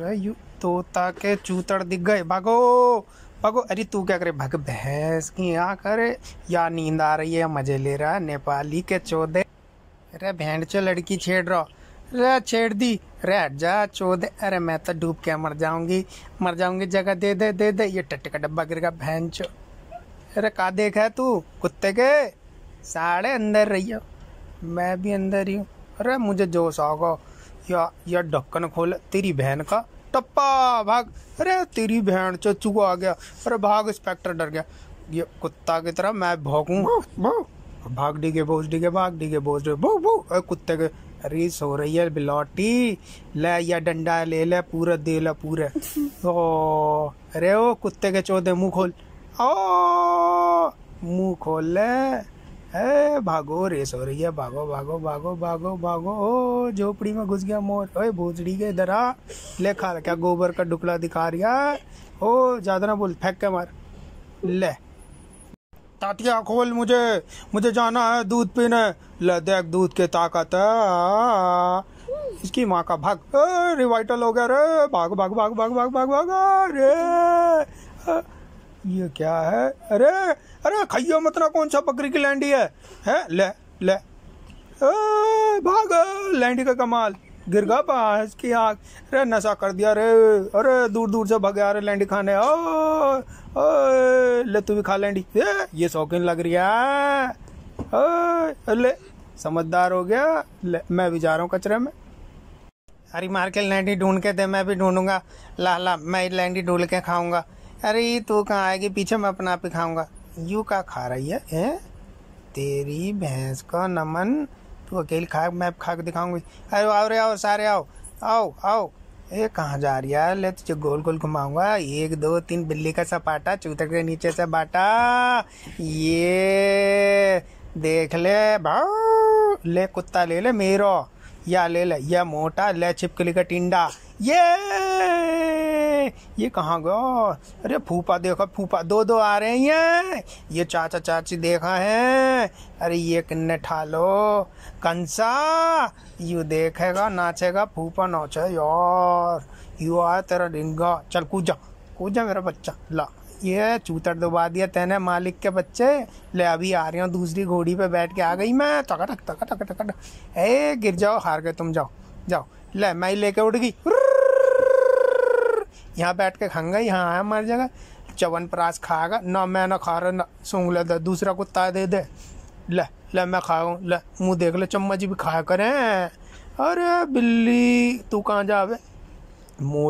रहा है यू तोता के चूतड़ दिख गए भागो भागो अरे तू क्या करे भग भैंस की यहाँ करे या नींद आ रही है मजे ले रहा है नेपाली के चौदे अरे भैंड चो लड़की छेड़ रहा रे छेड़ दी रे जा चौदे अरे मैं तो डूब के मर जाऊंगी मर जाऊंगी जगह दे दे दे दे ये टट्टे का डब्बा गिर गया भैन चो अरे का देखा है तू कुत्ते के साढ़े अंदर रही हो मैं भी अंदर ही हूँ अरे मुझे जोश आ गया या या ढक्कन खोल तेरी बहन का टप्पा भाग अरे तेरी बहन चो चूहा आ गया अरे भाग इंस्पेक्टर डर गया ये कुत्ता की तरह मैं भोगू भाग डिगे बोझ डिगे भाग डिगे बोझ डिगे भू भू कुत्ते के अरे सो रही है बिलौटी ले या डंडा ले ले पूरा दे ले पूरा ओ अरे ओ कुत्ते के चौधे मुंह खोल ओ मुंह खोल ले है भागो रे सोरिया भागो भागो भागो भागो भागो ओ झोपड़ी में घुस गया मोर ओए भोजड़ी के इधर आ ले खा क्या गोबर का टुकड़ा दिखा रिया ओ ज्यादा ना बोल फेंक के मार ले तातिया खोल मुझे मुझे जाना है दूध पीने ले देख दूध के ताकत इसकी माँ का भाग रिवाइटल हो गया रे भाग भाग भाग भाग भाग भाग भाग रे ये क्या है अरे अरे खाइयो मत ना कौन सा बकरी की लैंडी है हैं ले ले भाग लैंडी का कमाल गिर गया पास की आग अरे नशा कर दिया रे अरे दूर दूर से भगे आ रहे लैंडी खाने ओ, ओ ले तू भी खा लैंडी ये शौकीन लग रही है ले समझदार हो गया ले मैं भी जा रहा हूँ कचरे में अरे मार के लैंडी ढूंढ के दे मैं भी ढूंढूंगा ला ला मैं लैंडी ढूंढ के खाऊंगा अरे ये तो कहाँ आएगी पीछे मैं अपना आप ही खाऊंगा यू का खा रही है ए? तेरी भैंस का नमन तू अकेली खा मैं खा के दिखाऊंगी अरे आओ रे आओ सारे आओ आओ आओ ए कहाँ जा रही है ले तुझे गोल गोल घुमाऊंगा एक दो तीन बिल्ली का सपाटा चूतक के नीचे से बाटा ये देख ले भाव ले कुत्ता ले ले मेरो या ले ले ये मोटा ले छिपकली का टिंडा ये ये कहाँ गया अरे फूफा देखो फूफा दो दो आ रहे हैं ये ये चाचा चाची देखा है अरे ये किन्ने ठालो कंसा यू देखेगा नाचेगा फूफा नाचे यार यू आया तेरा डिंगा चल कूद जा कूद जा मेरा बच्चा ला ये चूतर दबा दिया तेने मालिक के बच्चे ले अभी आ रही हूँ दूसरी घोड़ी पे बैठ के आ गई मैं टका टक टका टक टक ऐ गिर जाओ हार गए तुम जाओ जाओ ले मैं लेके उठ गई यहाँ बैठ के खाऊंगा यहाँ आया मर जाएगा चवन परास खाएगा ना मैं ना खा रहा ना सूंघ ले दूसरा कुत्ता दे दे ले ले मैं खाऊ ले मुँह देख ले चम्मच भी खाया करें अरे बिल्ली तू कहाँ जावे मोज